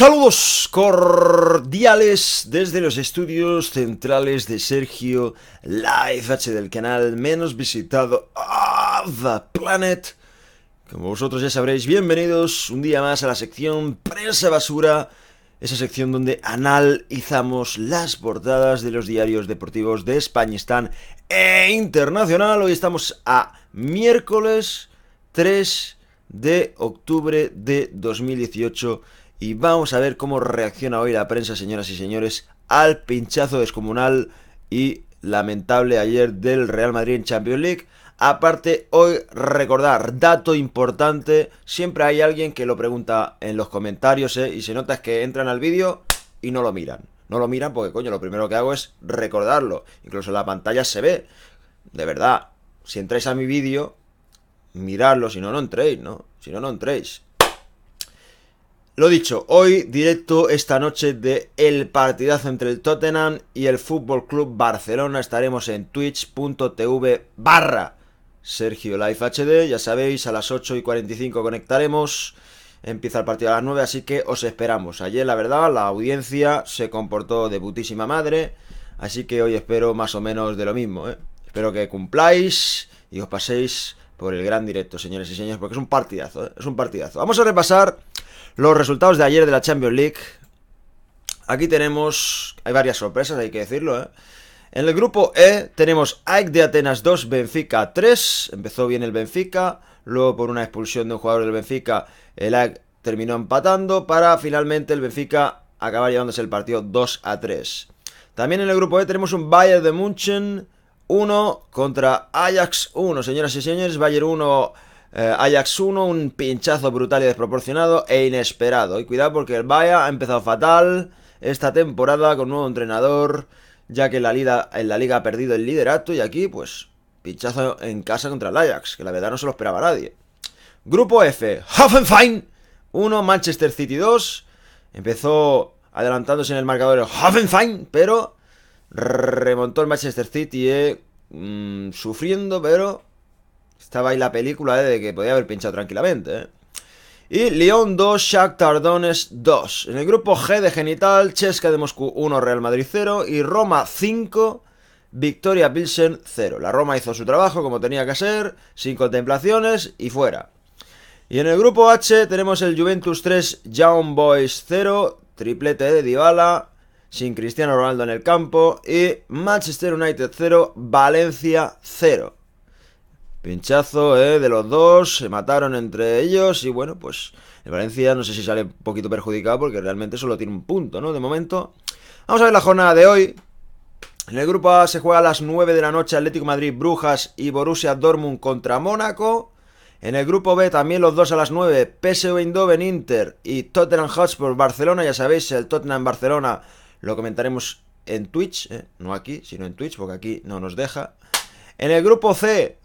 Saludos cordiales desde los estudios centrales de Sergio Live H del canal menos visitado of the planet. Como vosotros ya sabréis, bienvenidos un día más a la sección Prensa Basura, esa sección donde analizamos las portadas de los diarios deportivos de Españistán e internacional. Hoy estamos a miércoles 3 de octubre de 2018 y vamos a ver cómo reacciona hoy la prensa, señoras y señores, al pinchazo descomunal y lamentable ayer del Real Madrid en Champions League. Aparte, hoy recordar, dato importante, siempre hay alguien que lo pregunta en los comentarios ¿eh? y se nota que entran al vídeo y no lo miran. No lo miran porque, coño, lo primero que hago es recordarlo. Incluso la pantalla se ve. De verdad, si entráis a mi vídeo, miradlo, si no, no entréis, ¿no? Si no, no entréis. Lo dicho, hoy directo esta noche de el partidazo entre el Tottenham y el Fútbol Club Barcelona. Estaremos en twitch.tv barra Sergio Live HD. Ya sabéis, a las 8 y 45 conectaremos. Empieza el partido a las 9, así que os esperamos. Ayer, la verdad, la audiencia se comportó de putísima madre. Así que hoy espero más o menos de lo mismo. ¿eh? Espero que cumpláis y os paséis por el gran directo, señores y señores, porque es un partidazo. ¿eh? Es un partidazo. Vamos a repasar los resultados de ayer de la Champions League. Aquí tenemos. Hay varias sorpresas, hay que decirlo, ¿eh? En el grupo E tenemos AEK de Atenas 2, Benfica 3. Empezó bien el Benfica. Luego, por una expulsión de un jugador del Benfica, el AEK terminó empatando. Para finalmente el Benfica acabar llevándose el partido 2 a 3. También en el grupo E tenemos un Bayern de Munchen 1 contra Ajax 1. Señoras y señores, Bayern 1. Eh, Ajax 1, un pinchazo brutal y desproporcionado e inesperado. Y cuidado porque el Bayern ha empezado fatal esta temporada con un nuevo entrenador, ya que en la, liga, en la liga ha perdido el liderato y aquí pues pinchazo en casa contra el Ajax, que la verdad no se lo esperaba nadie. Grupo F, Hoffenheim 1, Manchester City 2. Empezó adelantándose en el marcador Hoffenheim, pero remontó el Manchester City, eh, mm, sufriendo, pero estaba ahí la película eh, de que podía haber pinchado tranquilamente. Eh. Y Lyon 2, Shakhtar Tardones 2. En el grupo G de Genital, Chesca de Moscú 1, Real Madrid 0 y Roma 5, Victoria Pilsen 0. La Roma hizo su trabajo como tenía que ser, sin contemplaciones y fuera. Y en el grupo H tenemos el Juventus 3, Young Boys 0, triplete de Dybala, sin Cristiano Ronaldo en el campo y Manchester United 0, Valencia 0. Pinchazo ¿eh? de los dos, se mataron entre ellos y bueno, pues el Valencia no sé si sale un poquito perjudicado porque realmente solo tiene un punto, ¿no? De momento. Vamos a ver la jornada de hoy. En el grupo A se juega a las 9 de la noche Atlético Madrid, Brujas y Borussia Dortmund contra Mónaco. En el grupo B también los dos a las 9, PSV Eindhoven, Inter y Tottenham Hotspur, Barcelona. Ya sabéis, el Tottenham Barcelona lo comentaremos en Twitch, eh, no aquí, sino en Twitch, porque aquí no nos deja. En el grupo C,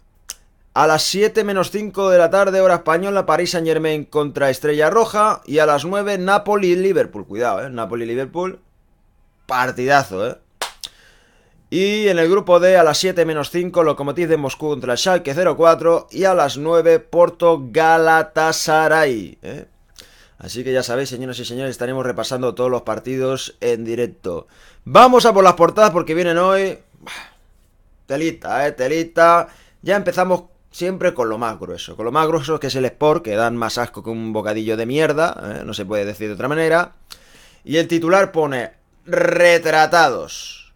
a las 7 menos 5 de la tarde, hora española, París Saint Germain contra Estrella Roja. Y a las 9, Napoli Liverpool. Cuidado, ¿eh? Napoli Liverpool. Partidazo, ¿eh? Y en el grupo D, a las 7 menos 5, Lokomotiv de Moscú contra el Schalke 04. Y a las 9, Porto Galatasaray. Eh. Así que ya sabéis, señoras y señores, estaremos repasando todos los partidos en directo. Vamos a por las portadas porque vienen hoy. Telita, eh, telita. Ya empezamos Siempre con lo más grueso. Con lo más grueso que es el Sport, que dan más asco que un bocadillo de mierda, eh, no se puede decir de otra manera. Y el titular pone retratados.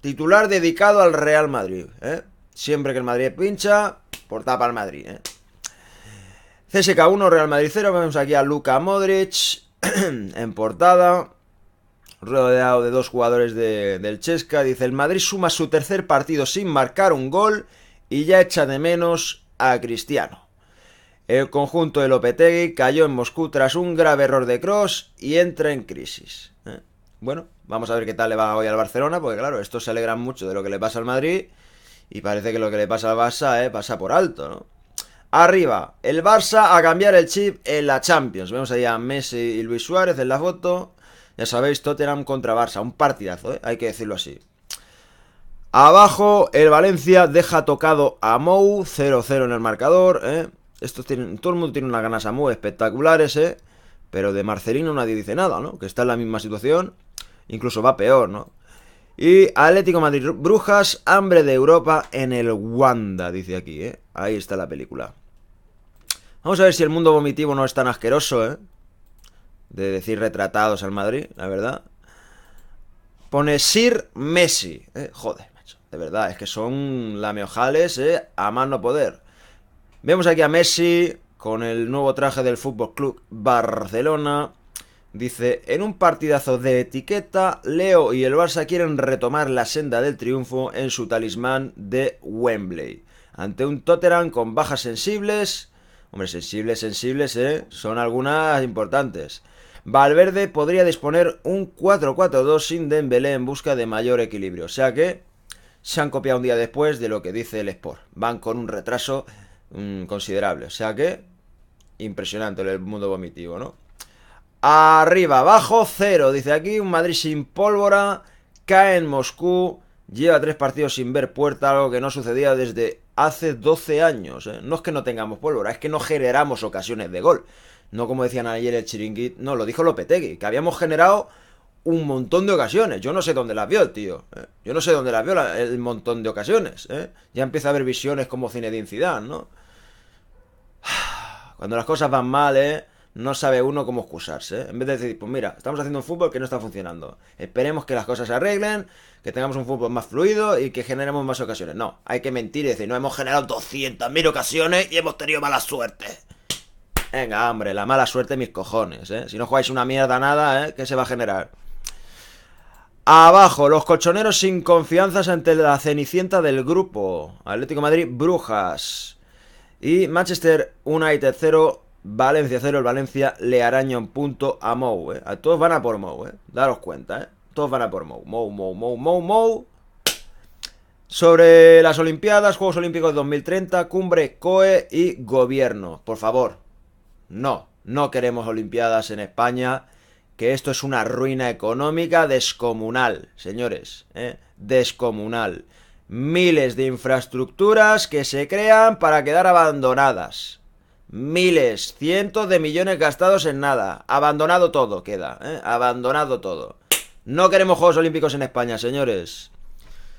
Titular dedicado al Real Madrid. Eh. Siempre que el Madrid pincha, portada para al Madrid. ¿eh? CSK1, Real Madrid 0. Vemos aquí a Luka Modric en portada. Rodeado de dos jugadores del Chesca. Dice, el Madrid suma su tercer partido sin marcar un gol y ya echa de menos a Cristiano. El conjunto de Lopetegui cayó en Moscú tras un grave error de Cross y entra en crisis. ¿eh? Bueno, vamos a ver qué tal le va hoy al Barcelona, porque claro, estos se alegran mucho de lo que le pasa al Madrid y parece que lo que le pasa al Barça eh, pasa por alto, ¿no? Arriba, el Barça a cambiar el chip en la Champions. Vemos ahí a Messi y Luis Suárez en la foto. Ya sabéis, Tottenham contra Barça, un partidazo, ¿eh? hay que decirlo así. Abajo, el Valencia deja tocado a Mou, 0-0 en el marcador. ¿eh? todo el mundo tiene unas ganas a Mou espectaculares, ¿eh? pero de Marcelino nadie dice nada, ¿no? que está en la misma situación, incluso va peor. ¿no? Y Atlético Madrid Brujas, hambre de Europa en el Wanda, dice aquí. ¿eh? Ahí está la película. Vamos a ver si el mundo vomitivo no es tan asqueroso, ¿eh? De decir retratados al Madrid, la verdad. Pone Sir Messi, ¿eh? joder. De verdad, es que son lameojales, ¿eh? A más no poder. Vemos aquí a Messi con el nuevo traje del Fútbol Club Barcelona. Dice, en un partidazo de etiqueta, Leo y el Barça quieren retomar la senda del triunfo en su talismán de Wembley. Ante un Tottenham con bajas sensibles. Hombre, sensibles, sensibles, ¿eh? Son algunas importantes. Valverde podría disponer un 4-4-2 sin Dembélé en busca de mayor equilibrio. O sea que se han copiado un día después de lo que dice el Sport. Van con un retraso mm, considerable. O sea que, impresionante el mundo vomitivo, ¿no? Arriba, abajo, cero. Dice aquí, un Madrid sin pólvora. Cae en Moscú. Lleva tres partidos sin ver puerta, algo que no sucedía desde hace 12 años. ¿eh? No es que no tengamos pólvora, es que no generamos ocasiones de gol. No como decían ayer el Chiringuit, no, lo dijo Lopetegui, que habíamos generado un montón de ocasiones. Yo no sé dónde las vio el tío. Eh, yo no sé dónde las vio el montón de ocasiones. Eh. Ya empieza a haber visiones como de Incidad, ¿no? Cuando las cosas van mal, ¿eh? No sabe uno cómo excusarse. Eh. En vez de decir, pues mira, estamos haciendo un fútbol que no está funcionando. Esperemos que las cosas se arreglen, que tengamos un fútbol más fluido y que generemos más ocasiones. No, hay que mentir y decir, no hemos generado 200.000 ocasiones y hemos tenido mala suerte. Venga, hombre, la mala suerte mis cojones, ¿eh? Si no jugáis una mierda nada, ¿eh? ¿Qué se va a generar? Abajo, los colchoneros sin confianzas ante la cenicienta del grupo. Atlético Madrid, Brujas. Y Manchester United 0, Valencia 0. El Valencia le araña un punto a Mou, eh. todos van a por Mou, ¿eh? Daros cuenta, ¿eh? Todos van a por Mou. Mou, Mou, Mou, Mou, Mou. Sobre las Olimpiadas, Juegos Olímpicos 2030, Cumbre, COE y Gobierno. Por favor, no, no queremos Olimpiadas en España que esto es una ruina económica descomunal, señores, ¿eh? descomunal. Miles de infraestructuras que se crean para quedar abandonadas. Miles, cientos de millones gastados en nada. Abandonado todo queda, ¿eh? abandonado todo. No queremos Juegos Olímpicos en España, señores.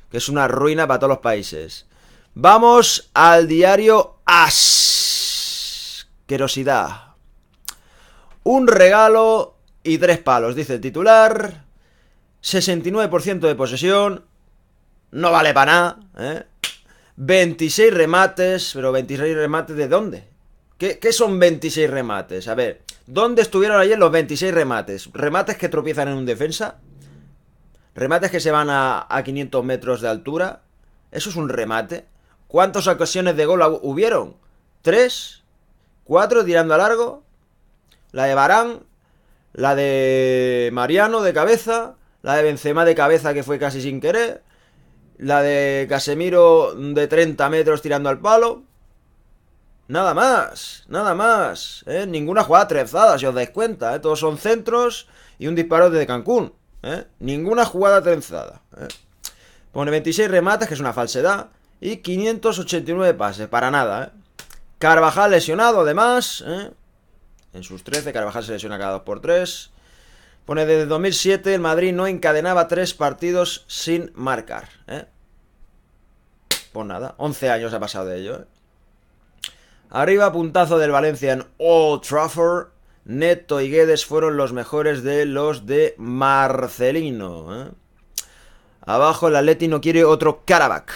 Que es una ruina para todos los países. Vamos al diario Asquerosidad. Un regalo y tres palos, dice el titular. 69% de posesión. No vale para nada. 26 ¿eh? remates. Pero 26 remates de dónde? ¿Qué, son 26 remates? A ver, ¿dónde estuvieron ayer los 26 remates? ¿Remates que tropiezan en un defensa? ¿Remates que se van a, a 500 metros de altura? ¿Eso es un remate? ¿Cuántas ocasiones de gol hubieron? ¿Tres? ¿Cuatro tirando a largo? La de Barán, la de Mariano de cabeza, la de Benzema de cabeza que fue casi sin querer, la de Casemiro de 30 metros tirando al palo. Nada más, nada más. ¿eh? Ninguna jugada trenzada, si os dais cuenta. ¿eh? Todos son centros y un disparo desde Cancún. ¿eh? Ninguna jugada trenzada. ¿eh? Pone 26 remates, que es una falsedad. Y 589 pases, para nada. Carvajal lesionado, además en sus 13. Carvajal se lesiona cada 2 por 3 Pone desde 2007 el Madrid no encadenaba tres partidos sin marcar. por ¿eh? Pues nada, 11 años ha pasado de ello. ¿eh? Arriba, puntazo del Valencia en Old Trafford. Neto y Guedes fueron los mejores de los de Marcelino. ¿eh? Abajo el Atleti no quiere otro Carabac.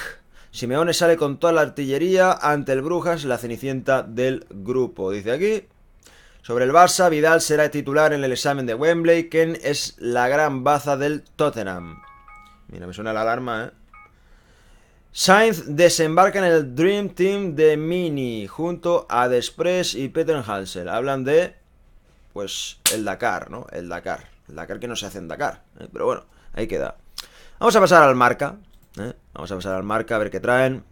Simeone sale con toda la artillería ante el Brujas, la cenicienta del grupo. Dice aquí, sobre el Barça, Vidal será titular en el examen de Wembley. Ken es la gran baza del Tottenham. Mira, me suena la alarma, ¿eh? Sainz desembarca en el Dream Team de Mini junto a Despres y Peter Hansel. Hablan de, pues, el Dakar, ¿no? El Dakar. El Dakar que no se hace en Dakar. ¿eh? Pero bueno, ahí queda. Vamos a pasar al marca. ¿eh? Vamos a pasar al marca a ver qué traen.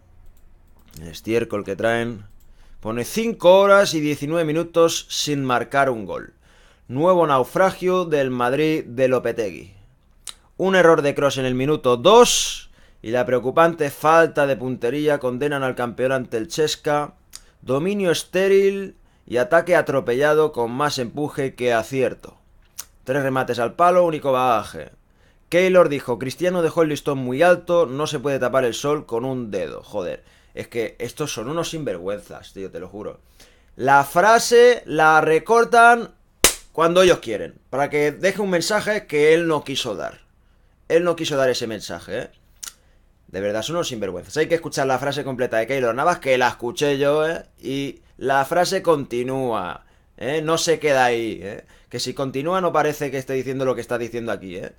El estiércol que traen. Pone 5 horas y 19 minutos sin marcar un gol. Nuevo naufragio del Madrid de Lopetegui. Un error de cross en el minuto 2 y la preocupante falta de puntería condenan al campeón ante el Chesca. Dominio estéril y ataque atropellado con más empuje que acierto. Tres remates al palo, único bagaje. Keylor dijo, Cristiano dejó el listón muy alto, no se puede tapar el sol con un dedo, joder. Es que estos son unos sinvergüenzas, tío, te lo juro. La frase la recortan cuando ellos quieren, para que deje un mensaje que él no quiso dar. Él no quiso dar ese mensaje, ¿eh? De verdad, son unos sinvergüenzas. Hay que escuchar la frase completa de Keylor Navas, que la escuché yo, ¿eh? Y la frase continúa, ¿eh? No se queda ahí, ¿eh? Que si continúa no parece que esté diciendo lo que está diciendo aquí, ¿eh?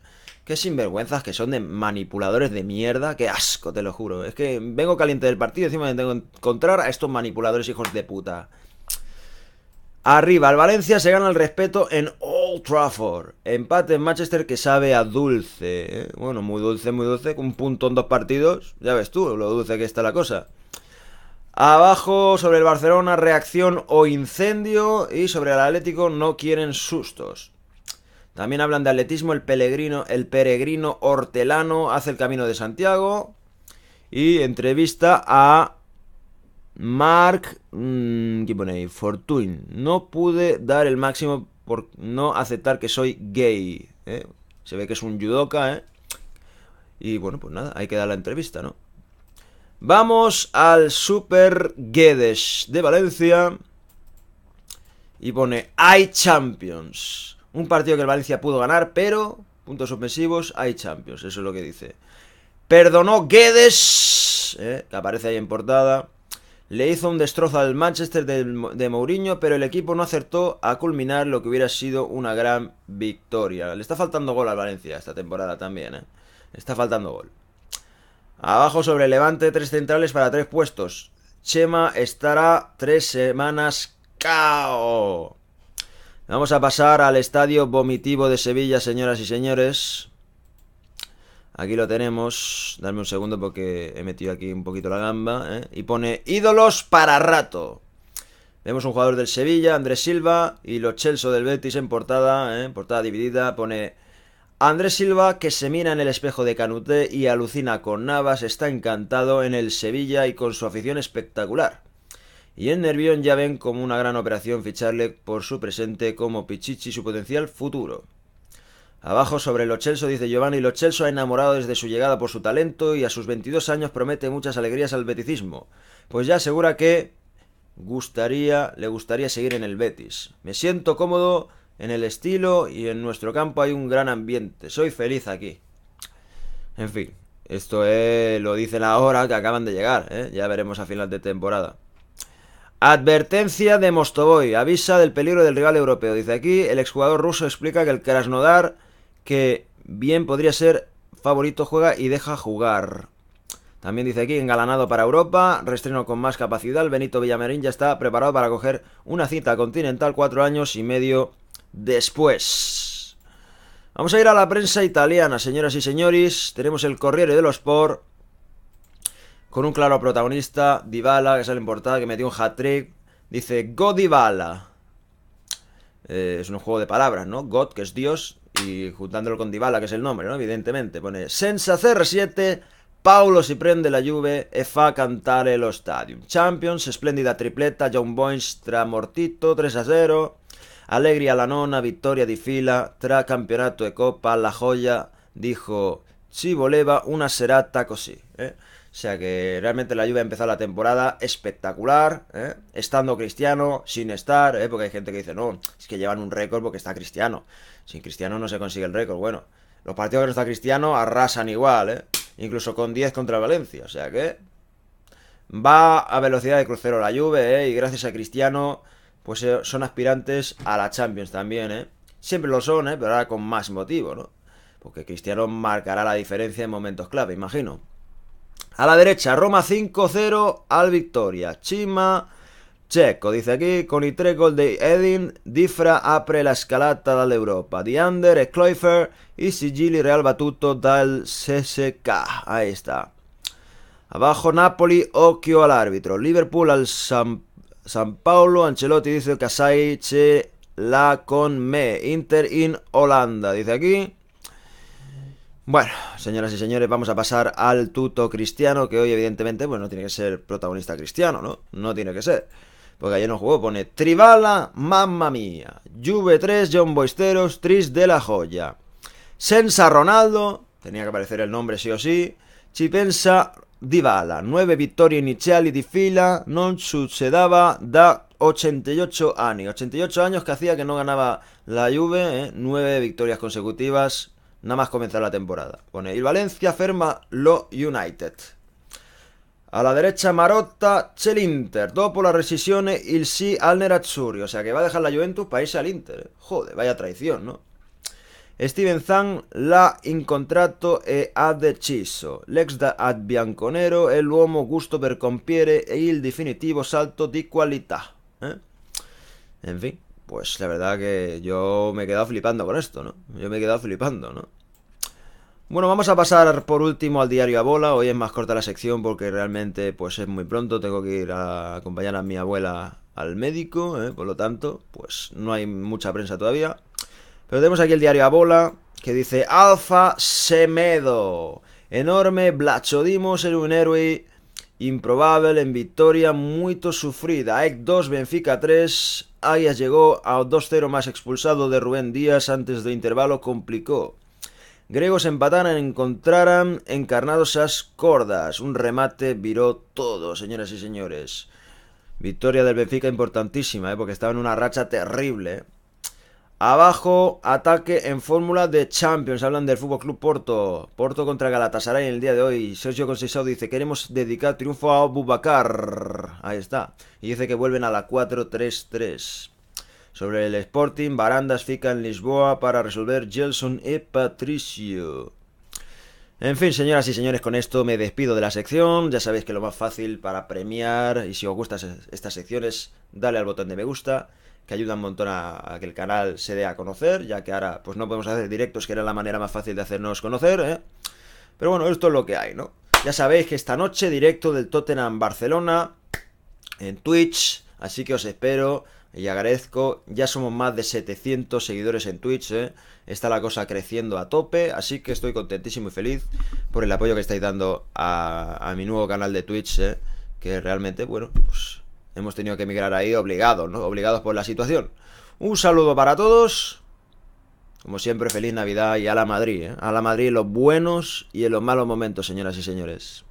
Qué sinvergüenzas que son de manipuladores de mierda. Qué asco, te lo juro. Es que vengo caliente del partido encima me tengo que encontrar a estos manipuladores hijos de puta. Arriba, el Valencia se gana el respeto en Old Trafford. Empate en Manchester que sabe a dulce. ¿eh? Bueno, muy dulce, muy dulce. Un punto en dos partidos. Ya ves tú lo dulce que está la cosa. Abajo sobre el Barcelona, reacción o incendio. Y sobre el Atlético no quieren sustos. También hablan de atletismo, el peregrino, el peregrino hortelano hace el camino de Santiago. Y entrevista a Mark. Mm, ¿Qué pone ahí? Fortune. No pude dar el máximo por no aceptar que soy gay. ¿eh? Se ve que es un judoka, ¿eh? Y bueno, pues nada, hay que dar la entrevista, ¿no? Vamos al Super Guedes de Valencia. Y pone hay Champions. Un partido que el Valencia pudo ganar, pero puntos ofensivos hay Champions, eso es lo que dice. Perdonó Guedes, eh, que aparece ahí en portada. Le hizo un destrozo al Manchester de, Mourinho, pero el equipo no acertó a culminar lo que hubiera sido una gran victoria. Le está faltando gol al Valencia esta temporada también, eh. Le Está faltando gol. Abajo sobre Levante, tres centrales para tres puestos. Chema estará tres semanas cao. Vamos a pasar al estadio vomitivo de Sevilla, señoras y señores. Aquí lo tenemos. Dame un segundo porque he metido aquí un poquito la gamba. ¿eh? Y pone ídolos para rato. Vemos un jugador del Sevilla, Andrés Silva, y los Chelso del Betis en portada, ¿eh? portada dividida. Pone Andrés Silva que se mira en el espejo de Canute y alucina con Navas, está encantado en el Sevilla y con su afición espectacular. Y en Nervión ya ven como una gran operación ficharle por su presente como Pichichi y su potencial futuro. Abajo sobre Lo Chelso, dice Giovanni, Lo Celso ha enamorado desde su llegada por su talento y a sus 22 años promete muchas alegrías al beticismo. Pues ya asegura que gustaría, le gustaría seguir en el Betis. Me siento cómodo en el estilo y en nuestro campo hay un gran ambiente. Soy feliz aquí. En fin, esto es, eh, lo dicen ahora que acaban de llegar, eh. ya veremos a final de temporada. Advertencia de Mostovoy, avisa del peligro del rival europeo. Dice aquí, el exjugador ruso explica que el Krasnodar, que bien podría ser favorito, juega y deja jugar. También dice aquí, engalanado para Europa, restreno con más capacidad, el Benito Villamarín ya está preparado para coger una cita continental cuatro años y medio después. Vamos a ir a la prensa italiana, señoras y señores. Tenemos el Corriere los Sport con un claro protagonista, Dybala, que sale en portada, que metió un hat-trick, dice God Dybala. Eh, es un juego de palabras, ¿no? God, que es Dios, y juntándolo con Dybala, que es el nombre, ¿no? Evidentemente, pone senza CR7, Paulo si prende la Juve e fa cantare lo stadium. Champions, espléndida tripleta, John tra mortito, 3 a 0. Alegría la nona, victoria di fila, tra campeonato e copa, la joya, dijo, si voleva una serata così, ¿eh? O sea que realmente la lluvia ha empezado la temporada espectacular, ¿eh? estando Cristiano, sin estar, ¿eh? porque hay gente que dice, no, es que llevan un récord porque está Cristiano. Sin Cristiano no se consigue el récord. Bueno, los partidos que no está Cristiano arrasan igual, ¿eh? incluso con 10 contra Valencia. O sea que va a velocidad de crucero la lluvia, y gracias a Cristiano, pues son aspirantes a la Champions también, Siempre lo son, Pero ahora con más motivo, ¿no? Porque Cristiano marcará la diferencia en momentos clave, imagino. A la derecha, Roma 5-0 al Victoria. Chima, Checo, dice aquí, con i tre gol de Edin, Difra apre la Escalata, de europa Europa, e y Sigili Real Batuto dal CSK. Ahí está. Abajo Napoli, occhio al árbitro. Liverpool al San, San Paulo, Ancelotti dice Casai, che la con me. Inter in Holanda, dice aquí. Bueno, señoras y señores, vamos a pasar al tuto cristiano, que hoy evidentemente bueno, pues, no tiene que ser protagonista cristiano, ¿no? No tiene que ser. Porque ayer no jugó, pone Tribala, mamma mía. Juve 3, John Boisteros, Tris de la Joya. Sensa Ronaldo, tenía que aparecer el nombre sí o sí. Chipensa Dybala, 9 victorias y de fila, non sucedaba. da 88 años. 88 años que hacía que no ganaba la Juve, ¿eh? nueve victorias consecutivas nada más comenzar la temporada. Pone, el Valencia ferma lo United. A la derecha Marotta, Chelinter. Todo por las rescisiones, il sí al Nerazzurri. O sea que va a dejar la Juventus para irse al Inter. Joder, vaya traición, ¿no? Steven Zan la in contrato e ha deciso. L'ex da ad bianconero El uomo gusto per compiere E il definitivo salto di qualità. Eh? En fin. Pues la verdad que yo me he quedado flipando con esto, ¿no? Yo me he quedado flipando, ¿no? Bueno, vamos a pasar por último al diario a bola. Hoy es más corta la sección porque realmente pues es muy pronto. Tengo que ir a acompañar a mi abuela al médico, ¿eh? por lo tanto, pues no hay mucha prensa todavía. Pero tenemos aquí el diario a bola que dice Alfa Semedo. Enorme Blachodimos en un héroe improbable en victoria muy sufrida. EC 2, Benfica 3, Ayas llegó a 2-0 más expulsado de Rubén Díaz antes de intervalo complicó. Gregos empataran, e encontraran encarnados a cordas. Un remate viró todo, señoras y señores. Victoria del Benfica importantísima, eh, porque estaba en una racha terrible. Eh. Abajo, ataque en fórmula de Champions. Hablan del Fútbol Club Porto. Porto contra Galatasaray en el día de hoy. Sergio Conceição dice: Queremos dedicar triunfo a Bubacar. Ahí está. Y dice que vuelven a la 4-3-3. Sobre el Sporting, Barandas fica en Lisboa para resolver Gelson y Patricio. En fin, señoras y señores, con esto me despido de la sección. Ya sabéis que lo más fácil para premiar y si os gustan estas secciones, dale al botón de me gusta que ayuda un montón a, que el canal se dé a conocer, ya que ahora pues no podemos hacer directos, que era la manera más fácil de hacernos conocer, ¿eh? Pero bueno, esto es lo que hay, ¿no? Ya sabéis que esta noche directo del Tottenham Barcelona en Twitch, así que os espero y agradezco. Ya somos más de 700 seguidores en Twitch, ¿eh? está la cosa creciendo a tope, así que estoy contentísimo y feliz por el apoyo que estáis dando a, mi nuevo canal de Twitch, ¿eh? que realmente, bueno, pues hemos tenido que emigrar ahí obligados, ¿no? Obligados por la situación. Un saludo para todos. Como siempre, feliz Navidad y a la Madrid, ¿eh? A la Madrid los buenos y en los malos momentos, señoras y señores.